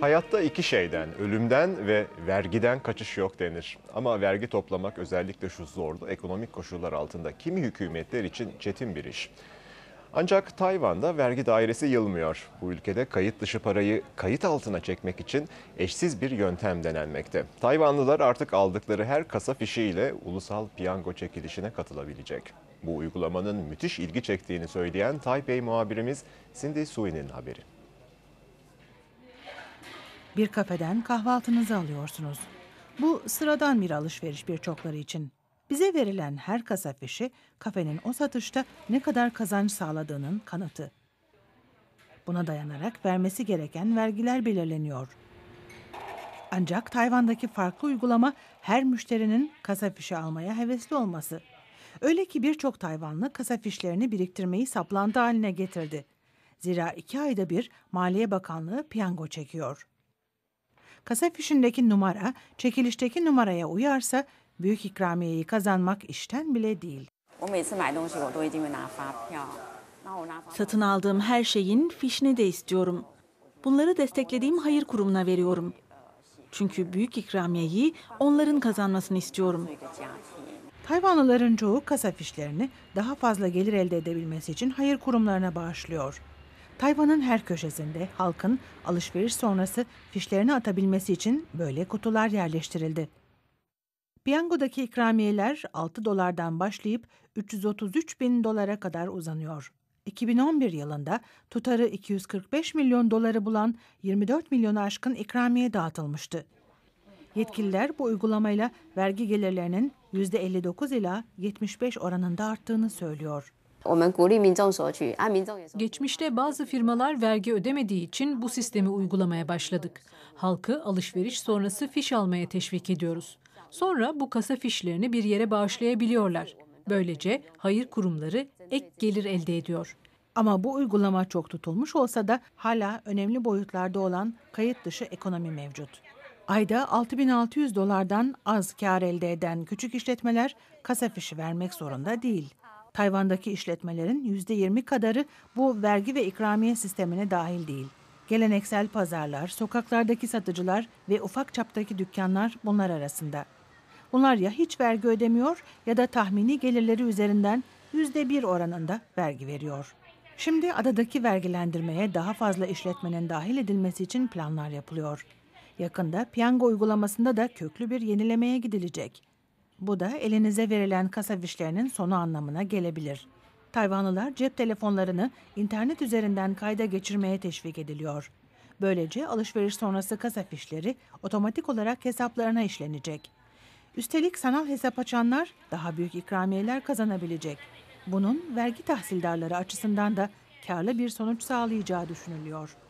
Hayatta iki şeyden, ölümden ve vergiden kaçış yok denir. Ama vergi toplamak özellikle şu zorlu ekonomik koşullar altında kimi hükümetler için çetin bir iş. Ancak Tayvan'da vergi dairesi yılmıyor. Bu ülkede kayıt dışı parayı kayıt altına çekmek için eşsiz bir yöntem denenmekte. Tayvanlılar artık aldıkları her kasa fişiyle ulusal piyango çekilişine katılabilecek. Bu uygulamanın müthiş ilgi çektiğini söyleyen Taipei muhabirimiz Cindy Sui'nin haberi. Bir kafeden kahvaltınızı alıyorsunuz. Bu sıradan bir alışveriş birçokları için. Bize verilen her kasa fişi kafenin o satışta ne kadar kazanç sağladığının kanıtı. Buna dayanarak vermesi gereken vergiler belirleniyor. Ancak Tayvan'daki farklı uygulama her müşterinin kasa fişi almaya hevesli olması. Öyle ki birçok Tayvanlı kasa fişlerini biriktirmeyi saplantı haline getirdi. Zira iki ayda bir Maliye Bakanlığı piyango çekiyor. Kasa fişindeki numara çekilişteki numaraya uyarsa büyük ikramiyeyi kazanmak işten bile değil. Satın aldığım her şeyin fişini de istiyorum. Bunları desteklediğim hayır kurumuna veriyorum. Çünkü büyük ikramiyeyi onların kazanmasını istiyorum. Tayvanlıların çoğu kasa fişlerini daha fazla gelir elde edebilmesi için hayır kurumlarına bağışlıyor. Tayvan'ın her köşesinde halkın alışveriş sonrası fişlerini atabilmesi için böyle kutular yerleştirildi. Piyangodaki ikramiyeler 6 dolardan başlayıp 333 bin dolara kadar uzanıyor. 2011 yılında tutarı 245 milyon doları bulan 24 milyonu aşkın ikramiye dağıtılmıştı. Yetkililer bu uygulamayla vergi gelirlerinin %59 ila 75 oranında arttığını söylüyor. Geçmişte bazı firmalar vergi ödemediği için bu sistemi uygulamaya başladık. Halkı alışveriş sonrası fiş almaya teşvik ediyoruz. Sonra bu kasa fişlerini bir yere bağışlayabiliyorlar. Böylece hayır kurumları ek gelir elde ediyor. Ama bu uygulama çok tutulmuş olsa da hala önemli boyutlarda olan kayıt dışı ekonomi mevcut. Ayda 6600 dolardan az kar elde eden küçük işletmeler kasa fişi vermek zorunda değil. Tayvan'daki işletmelerin %20 kadarı bu vergi ve ikramiye sistemine dahil değil. Geleneksel pazarlar, sokaklardaki satıcılar ve ufak çaptaki dükkanlar bunlar arasında. Bunlar ya hiç vergi ödemiyor ya da tahmini gelirleri üzerinden %1 oranında vergi veriyor. Şimdi adadaki vergilendirmeye daha fazla işletmenin dahil edilmesi için planlar yapılıyor. Yakında piyango uygulamasında da köklü bir yenilemeye gidilecek. Bu da elinize verilen kasa fişlerinin sonu anlamına gelebilir. Tayvanlılar cep telefonlarını internet üzerinden kayda geçirmeye teşvik ediliyor. Böylece alışveriş sonrası kasa fişleri otomatik olarak hesaplarına işlenecek. Üstelik sanal hesap açanlar daha büyük ikramiyeler kazanabilecek. Bunun vergi tahsildarları açısından da karlı bir sonuç sağlayacağı düşünülüyor.